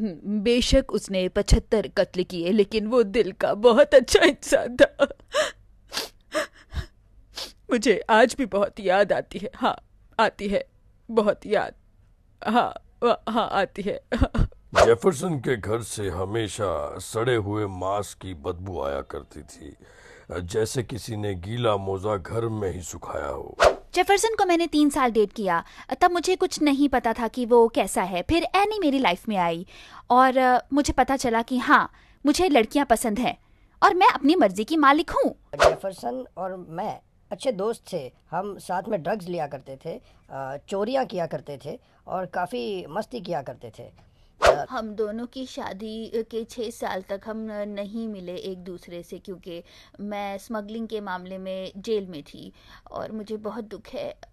हम्म, बेशक उसने पचहत्तर कत्ल किए लेकिन वो दिल का बहुत अच्छा इंसान था मुझे आज भी बहुत याद आती है हाँ आती है बहुत याद हाँ हाँ आती है जेफरसन के घर से हमेशा सड़े हुए मांस की बदबू आया करती थी जैसे किसी ने गीला मोजा घर में ही सुखाया हो जेफरसन को मैंने तीन साल डेट किया तब मुझे कुछ नहीं पता था कि वो कैसा है फिर एनी मेरी लाइफ में आई और मुझे पता चला कि हाँ मुझे लड़कियाँ पसंद हैं और मैं अपनी मर्जी की मालिक हूँ जेफरसन और मैं अच्छे दोस्त थे हम साथ में ड्रग्स लिया करते थे चोरियाँ किया करते थे और काफ़ी मस्ती किया करते थे हम दोनों की शादी के छः साल तक हम नहीं मिले एक दूसरे से क्योंकि मैं स्मगलिंग के मामले में जेल में थी और मुझे बहुत दुख है